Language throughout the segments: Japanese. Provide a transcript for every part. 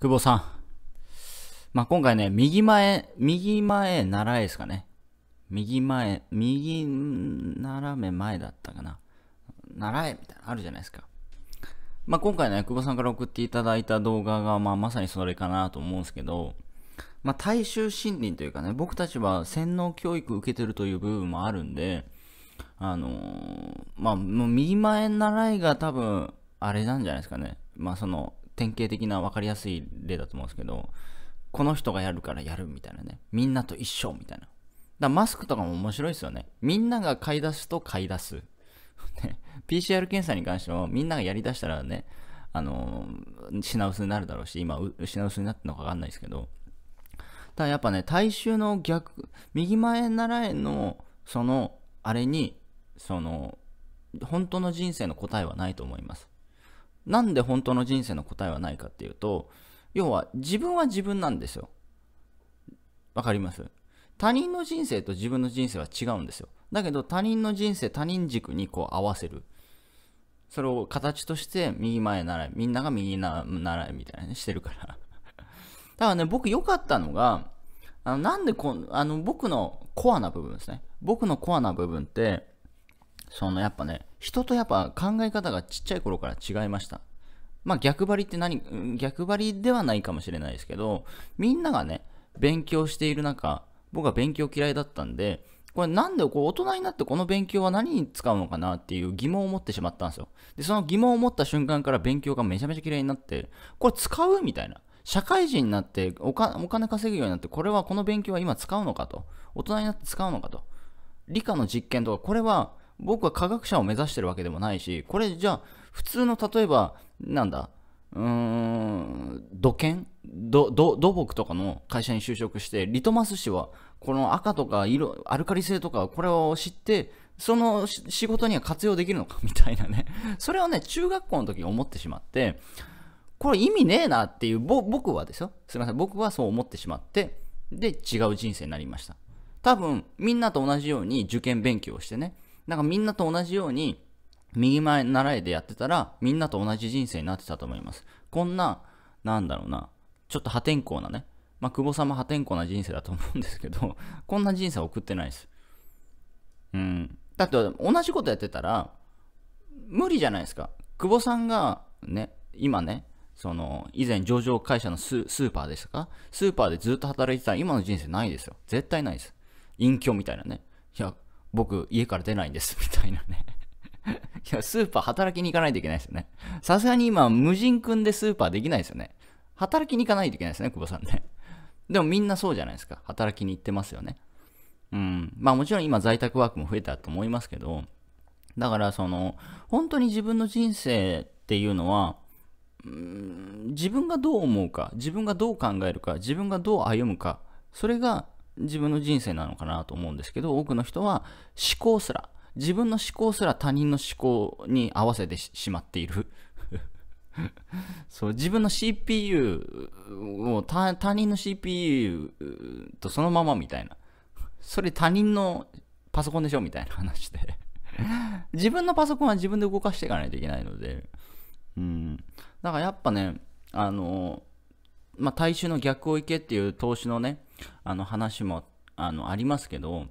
久保さん。まあ、今回ね、右前、右前習えですかね。右前、右斜め前だったかな。習えみたいな、あるじゃないですか。まあ、今回ね、久保さんから送っていただいた動画が、まあ、まさにそれかなと思うんですけど、まあ、大衆森林というかね、僕たちは洗脳教育受けてるという部分もあるんで、あのー、まあ、もう右前習いが多分、あれなんじゃないですかね。まあ、その、典型的な分かりやすい例だと思うんですけど、この人がやるからやるみたいなね。みんなと一緒みたいな。だマスクとかも面白いですよね。みんなが買い出すと買い出す。ね、PCR 検査に関してもみんながやりだしたらね、あのー、品薄になるだろうし、今、品薄になってるのかわかんないですけど。ただやっぱね、大衆の逆、右前習えの、その、あれに、その、本当の人生の答えはないと思います。なんで本当の人生の答えはないかっていうと、要は自分は自分なんですよ。わかります他人の人生と自分の人生は違うんですよ。だけど他人の人生、他人軸にこう合わせる。それを形として右前習い、みんなが右な習いみたいにしてるから。だからね、僕良かったのが、あのなんでこあの僕のコアな部分ですね。僕のコアな部分って、そのやっぱね、人とやっぱ考え方がちっちゃい頃から違いました。まあ逆張りって何、逆張りではないかもしれないですけど、みんながね、勉強している中、僕は勉強嫌いだったんで、これなんでこう大人になってこの勉強は何に使うのかなっていう疑問を持ってしまったんですよ。で、その疑問を持った瞬間から勉強がめちゃめちゃ嫌いになって、これ使うみたいな。社会人になってお金稼ぐようになって、これはこの勉強は今使うのかと。大人になって使うのかと。理科の実験とか、これは僕は科学者を目指してるわけでもないし、これじゃあ、普通の例えば、なんだ、うーん、土建土木とかの会社に就職して、リトマス紙は、この赤とか色、アルカリ性とか、これを知って、その仕事には活用できるのかみたいなね。それをね、中学校の時に思ってしまって、これ意味ねえなっていう、僕はですよ。すいません。僕はそう思ってしまって、で、違う人生になりました。多分、みんなと同じように受験勉強をしてね、なんかみんなと同じように、右前習いでやってたら、みんなと同じ人生になってたと思います。こんな、なんだろうな、ちょっと破天荒なね、まあ、久保さんも破天荒な人生だと思うんですけど、こんな人生送ってないです。うん。だって、同じことやってたら、無理じゃないですか。久保さんが、ね、今ね、その、以前上場会社のスーパーでしたかスーパーでずっと働いてたら今の人生ないですよ。絶対ないです。隠居みたいなね。いや、僕家から出ないんです みたいなねいや、スーパー働きに行かないといけないですよね。さすがに今、無人君でスーパーできないですよね。働きに行かないといけないですね、久保さんね。でもみんなそうじゃないですか。働きに行ってますよね。うん。まあもちろん今在宅ワークも増えたと思いますけど、だからその、本当に自分の人生っていうのは、うん、自分がどう思うか、自分がどう考えるか、自分がどう歩むか、それが自分の人生なのかなと思うんですけど、多くの人は思考すら、自分の思考すら他人の思考に合わせてしまっている。そう自分の CPU を他人の CPU とそのままみたいな。それ他人のパソコンでしょみたいな話で 自分のパソコンは自分で動かしていかないといけないので。うん。だからやっぱね、あの、まあ、大衆の逆を行けっていう投資のね、あの話もあのありますけど、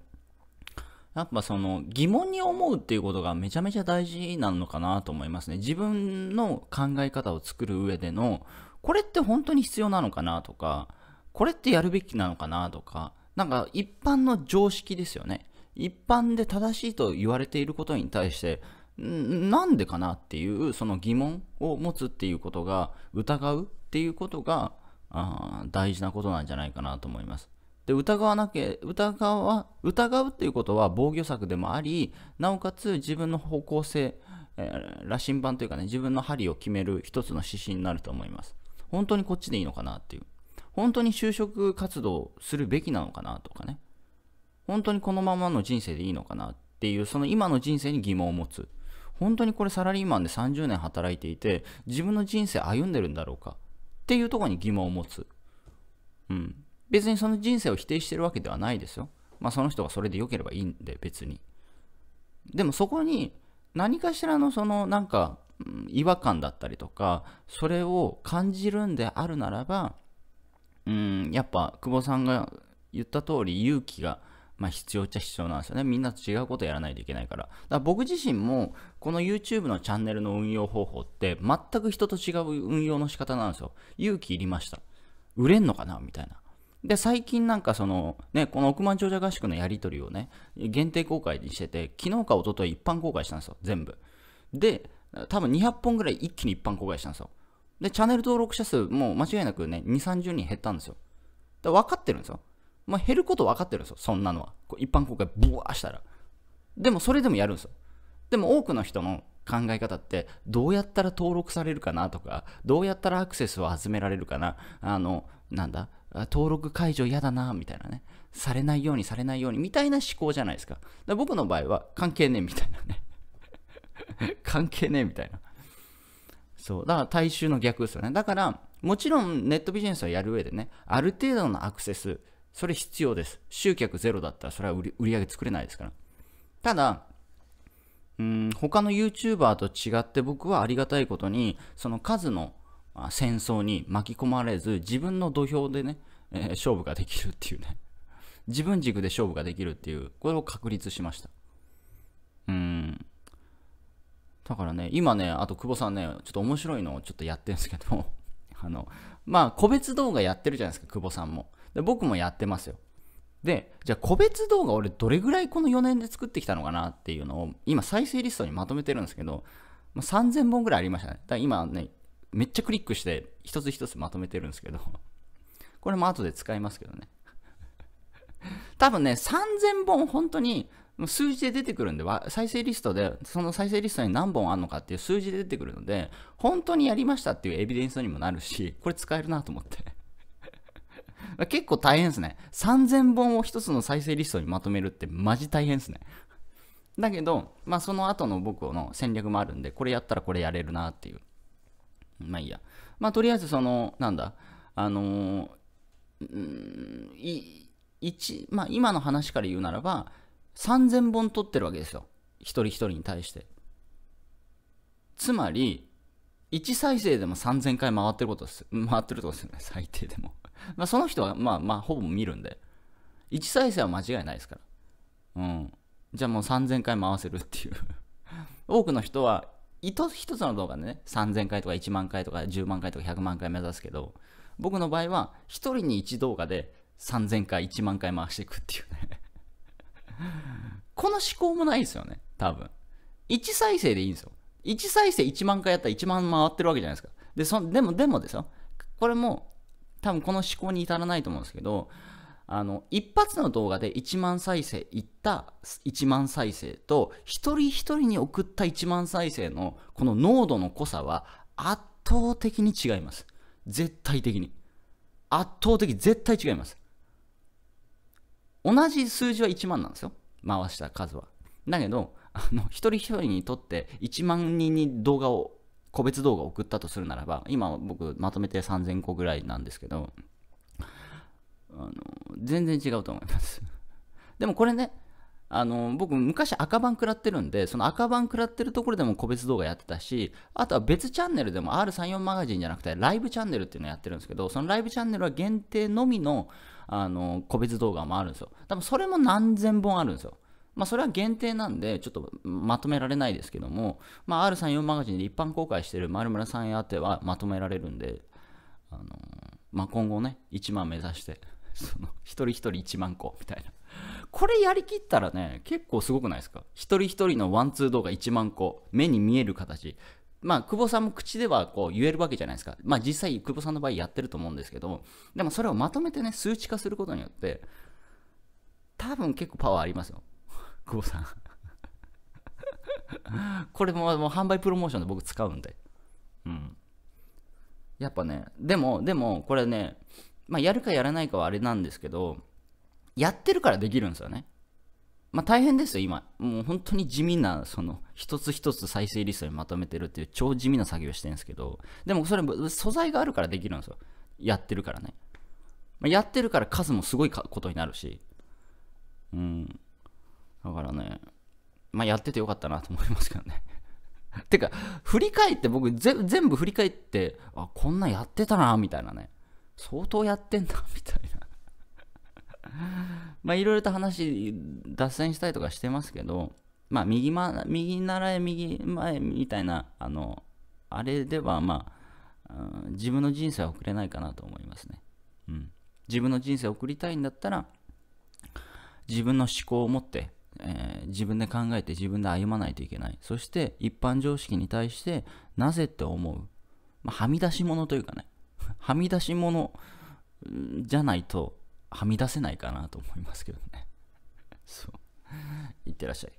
やっぱその疑問に思うっていうことがめちゃめちゃ大事なのかなと思いますね。自分の考え方を作る上での、これって本当に必要なのかなとか、これってやるべきなのかなとか、なんか一般の常識ですよね。一般で正しいと言われていることに対して、なんでかなっていうその疑問を持つっていうことが疑うっていうことがあ大事なことなんじゃないかなと思います。で疑わなきゃ疑わ疑うっていうことは防御策でもありなおかつ自分の方向性、えー、羅針盤というかね自分の針を決める一つの指針になると思います本当にこっちでいいのかなっていう本当に就職活動するべきなのかなとかね本当にこのままの人生でいいのかなっていうその今の人生に疑問を持つ本当にこれサラリーマンで30年働いていて自分の人生歩んでるんだろうかっていうところに疑問を持つ。うん。別にその人生を否定してるわけではないですよ。まあその人がそれで良ければいいんで、別に。でもそこに何かしらのそのなんか違和感だったりとか、それを感じるんであるならば、うん、やっぱ久保さんが言った通り勇気がまあ、必要っちゃ必要なんですよね。みんなと違うことやらないといけないから。だから僕自身も、この YouTube のチャンネルの運用方法って、全く人と違う運用の仕方なんですよ。勇気いりました。売れんのかなみたいな。で、最近なんかその、ね、この億万長者合宿のやり取りをね、限定公開にしてて、昨日か一昨日一般公開したんですよ、全部。で、多分200本ぐらい一気に一般公開したんですよ。で、チャンネル登録者数も間違いなくね、2、30人減ったんですよ。だ分かってるんですよ。まあ、減ること分かってるんですよ、そんなのは。こう一般公開ブワーしたら。でもそれでもやるんですよ。でも多くの人の考え方ってどうやったら登録されるかなとかどうやったらアクセスを集められるかなあのなんだ登録解除嫌だなみたいなねされないようにされないようにみたいな思考じゃないですかか僕の場合は関係ねえみたいなね 関係ねえみたいなそうだから大衆の逆ですよねだからもちろんネットビジネスをやる上でねある程度のアクセスそれ必要です。集客ゼロだったらそれは売り上げ作れないですから。ただ、うん、他の YouTuber と違って僕はありがたいことに、その数の戦争に巻き込まれず、自分の土俵でね、えー、勝負ができるっていうね。自分軸で勝負ができるっていう、これを確立しました。うん。だからね、今ね、あと久保さんね、ちょっと面白いのをちょっとやってるんですけど、あの、まあ、個別動画やってるじゃないですか、久保さんも。で僕もやってますよ。で、じゃあ個別動画俺どれぐらいこの4年で作ってきたのかなっていうのを今再生リストにまとめてるんですけど、3000本ぐらいありましたね。だから今ね、めっちゃクリックして一つ一つまとめてるんですけど、これも後で使いますけどね。多分ね、3000本本当に数字で出てくるんで、再生リストで、その再生リストに何本あるのかっていう数字で出てくるので、本当にやりましたっていうエビデンスにもなるし、これ使えるなと思って。結構大変ですね。3000本を一つの再生リストにまとめるってマジ大変ですね。だけど、まあその後の僕の戦略もあるんで、これやったらこれやれるなっていう。まあいいや。まあとりあえずその、なんだ、あのー、い、一、まあ今の話から言うならば、3000本撮ってるわけですよ。一人一人に対して。つまり、1再生でも3000回回ってることです。回ってるってことですよね。最低でもまあ、その人は、まあまあ、ほぼ見るんで。1再生は間違いないですから。うん。じゃあもう3000回回せるっていう 多くの人は、一つの動画でね、3000回とか1万回とか10万回とか100万回目指すけど、僕の場合は、1人に1動画で3000回、1万回回していくっていうね この思考もないですよね、多分。1再生でいいんですよ。1再生1万回やったら1万回ってるわけじゃないですか。で、そでも、でもですよ。これも多分この思考に至らないと思うんですけど、あの、一発の動画で1万再生いった1万再生と、一人一人に送った1万再生のこの濃度の濃さは圧倒的に違います。絶対的に。圧倒的、絶対違います。同じ数字は1万なんですよ。回した数は。だけど、あの、一人一人にとって1万人に動画を個別動画を送ったとするならば、今僕まとめて3000個ぐらいなんですけど、あの、全然違うと思います でもこれね、あの僕昔赤番食らってるんでその赤番食らってるところでも個別動画やってたしあとは別チャンネルでも R34 マガジンじゃなくてライブチャンネルっていうのやってるんですけどそのライブチャンネルは限定のみのあの個別動画もあるんですよ多分それも何千本あるんですよまあ、それは限定なんで、ちょっとまとめられないですけども、まあ、R34 マガジンで一般公開してる丸村さん宛てはまとめられるんで、あのー、まあ、今後ね、1万目指して、その、一人一人1万個みたいな。これやりきったらね、結構すごくないですか一人一人のワンツー動画1万個、目に見える形。まあ、久保さんも口ではこう言えるわけじゃないですか。まあ、実際、久保さんの場合やってると思うんですけど、でもそれをまとめてね、数値化することによって、多分結構パワーありますよ。久保さん これももう販売プロモーションで僕使うんで。うん。やっぱね、でも、でも、これね、まあ、やるかやらないかはあれなんですけど、やってるからできるんですよね。まあ、大変ですよ、今。もう本当に地味な、その、一つ一つ再生リストにまとめてるっていう超地味な作業してるんですけど、でもそれ、素材があるからできるんですよ。やってるからね。まあ、やってるから数もすごいことになるし、うん。だからね、まあやっててよかったなと思いますけどね。てか、振り返って僕ぜ、全部振り返って、あ、こんなやってたな、みたいなね。相当やってんだ、みたいな。まあいろいろと話、脱線したりとかしてますけど、まあ右ま、右習い、右前みたいな、あの、あれでは、まあ、うん、自分の人生は送れないかなと思いますね。うん。自分の人生を送りたいんだったら、自分の思考を持って、えー、自分で考えて自分で歩まないといけない。そして一般常識に対してなぜって思う。まあ、はみ出し物というかね、はみ出し物じゃないとはみ出せないかなと思いますけどね。そう。いってらっしゃい。